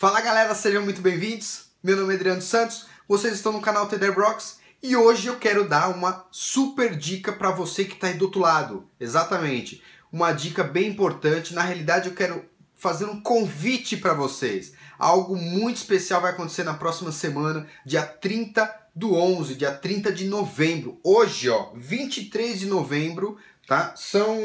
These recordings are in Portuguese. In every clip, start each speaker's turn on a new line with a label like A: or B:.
A: Fala galera, sejam muito bem-vindos. Meu nome é Adriano Santos, vocês estão no canal TD Brocks e hoje eu quero dar uma super dica para você que está aí do outro lado. Exatamente, uma dica bem importante. Na realidade, eu quero fazer um convite para vocês. Algo muito especial vai acontecer na próxima semana, dia 30 do 11, dia 30 de novembro. Hoje, ó, 23 de novembro, tá? São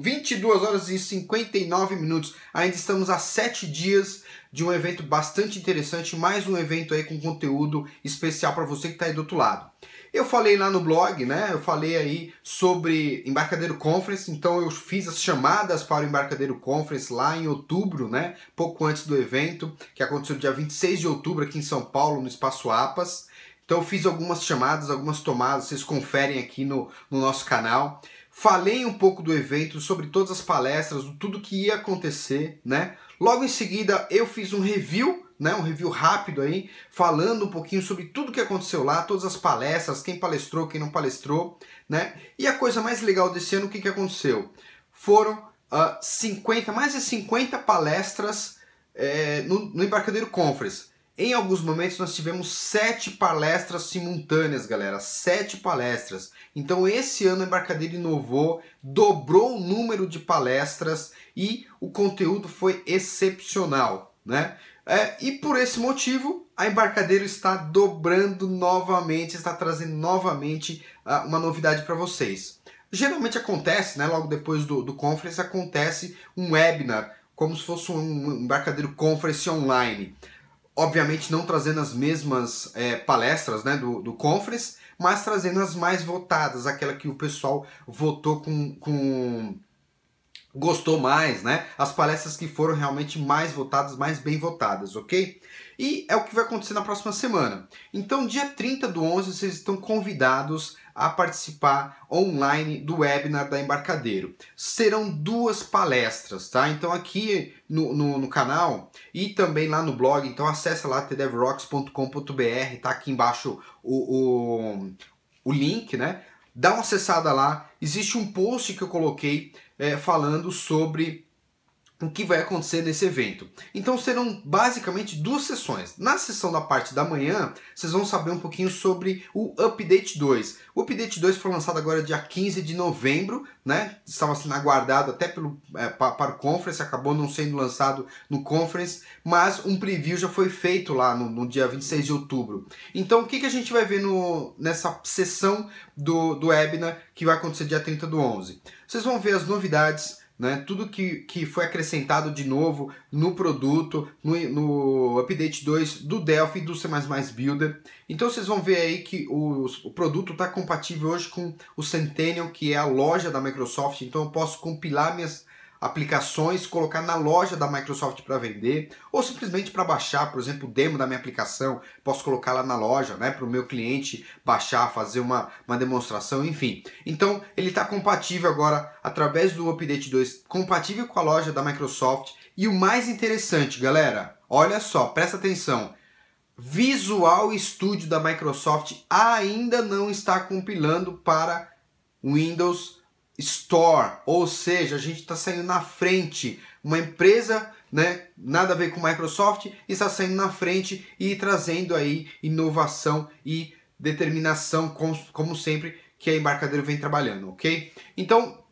A: 22 horas e 59 minutos. Ainda estamos a 7 dias de um evento bastante interessante, mais um evento aí com conteúdo especial para você que está aí do outro lado. Eu falei lá no blog, né? Eu falei aí sobre Embarcadeiro Conference, então eu fiz as chamadas para o Embarcadeiro Conference lá em outubro, né? Pouco antes do evento, que aconteceu dia 26 de outubro aqui em São Paulo, no Espaço Apas. Então eu fiz algumas chamadas, algumas tomadas, vocês conferem aqui no, no nosso canal. Falei um pouco do evento, sobre todas as palestras, tudo que ia acontecer, né? Logo em seguida eu fiz um review, né? Um review rápido aí, falando um pouquinho sobre tudo que aconteceu lá, todas as palestras, quem palestrou, quem não palestrou, né? E a coisa mais legal desse ano, o que, que aconteceu? Foram uh, ah, 50, mais de 50 palestras é, no, no Embarcadeiro Conference. Em alguns momentos nós tivemos sete palestras simultâneas, galera. Sete palestras. Então esse ano a Embarcadeira inovou, dobrou o número de palestras e o conteúdo foi excepcional, né? É, e por esse motivo a Embarcadeira está dobrando novamente, está trazendo novamente uh, uma novidade para vocês. Geralmente acontece, né? Logo depois do, do conference acontece um webinar, como se fosse um embarcadeiro conference online obviamente não trazendo as mesmas é, palestras né, do, do conference, mas trazendo as mais votadas, aquela que o pessoal votou com, com gostou mais, né? As palestras que foram realmente mais votadas, mais bem votadas, ok? E é o que vai acontecer na próxima semana. Então, dia 30 do 11, vocês estão convidados a participar online do webinar da Embarcadeiro. Serão duas palestras, tá? Então aqui no, no, no canal e também lá no blog, então acessa lá tdevrocks.com.br, tá aqui embaixo o, o, o link, né? Dá uma acessada lá, existe um post que eu coloquei é, falando sobre o que vai acontecer nesse evento. Então serão basicamente duas sessões. Na sessão da parte da manhã, vocês vão saber um pouquinho sobre o Update 2. O Update 2 foi lançado agora dia 15 de novembro, né? Estava sendo aguardado até pelo, é, para o Conference, acabou não sendo lançado no Conference, mas um preview já foi feito lá no, no dia 26 de outubro. Então o que, que a gente vai ver no, nessa sessão do, do webinar que vai acontecer dia 30 do 11? Vocês vão ver as novidades, né? Tudo que, que foi acrescentado de novo no produto, no, no update 2 do Delphi e do C++ Builder. Então vocês vão ver aí que o, o produto está compatível hoje com o Centennial, que é a loja da Microsoft. Então eu posso compilar minhas aplicações, colocar na loja da Microsoft para vender, ou simplesmente para baixar, por exemplo, o demo da minha aplicação, posso colocar lá na loja, né, para o meu cliente baixar, fazer uma, uma demonstração, enfim. Então, ele está compatível agora, através do Update 2, compatível com a loja da Microsoft. E o mais interessante, galera, olha só, presta atenção, Visual Studio da Microsoft ainda não está compilando para Windows Store, ou seja, a gente está saindo na frente. Uma empresa, né, nada a ver com Microsoft, está saindo na frente e trazendo aí inovação e determinação, como, sempre, que a Embarcadero vem trabalhando, ok? Então,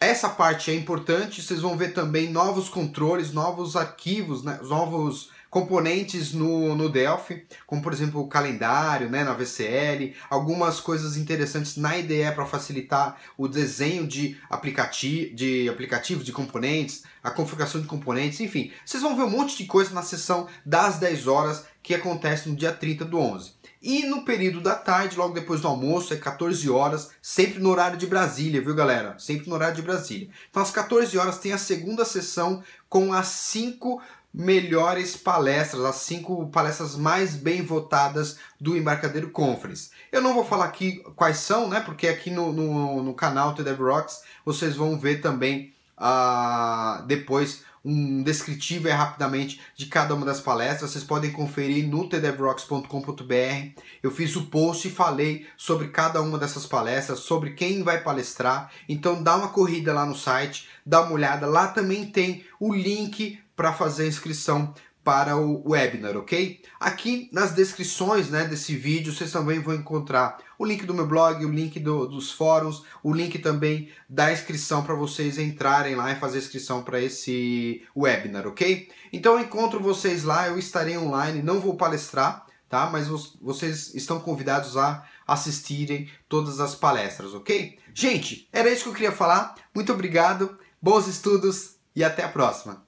A: essa parte é importante. Vocês vão ver também novos controles, novos arquivos, né, novos componentes no, no Delphi, como por exemplo o calendário né, na VCL, algumas coisas interessantes na IDE para facilitar o desenho de, aplicati de aplicativos, de componentes, a configuração de componentes, enfim. Vocês vão ver um monte de coisa na sessão das 10 horas que acontece no dia 30 do 11. E no período da tarde, logo depois do almoço, é 14 horas, sempre no horário de Brasília, viu galera? Sempre no horário de Brasília. Então às 14 horas tem a segunda sessão com as cinco melhores palestras, as cinco palestras mais bem votadas do Embarcadero Conference. Eu não vou falar aqui quais são, né? Porque aqui no, no, no canal The Rocks vocês vão ver também uh, depois um descritivo é rapidamente de cada uma das palestras. Vocês podem conferir no tdevrocks.com.br. Eu fiz o post e falei sobre cada uma dessas palestras, sobre quem vai palestrar. Então dá uma corrida lá no site, dá uma olhada. Lá também tem o link para fazer inscrição para o webinar, ok? Aqui nas descrições né, desse vídeo vocês também vão encontrar o link do meu blog, o link do, dos fóruns, o link também da inscrição para vocês entrarem lá e fazer inscrição para esse webinar, ok? Então eu encontro vocês lá, eu estarei online, não vou palestrar, tá? Mas vocês estão convidados a assistirem todas as palestras, ok? Gente, era isso que eu queria falar. Muito obrigado, bons estudos e até a próxima!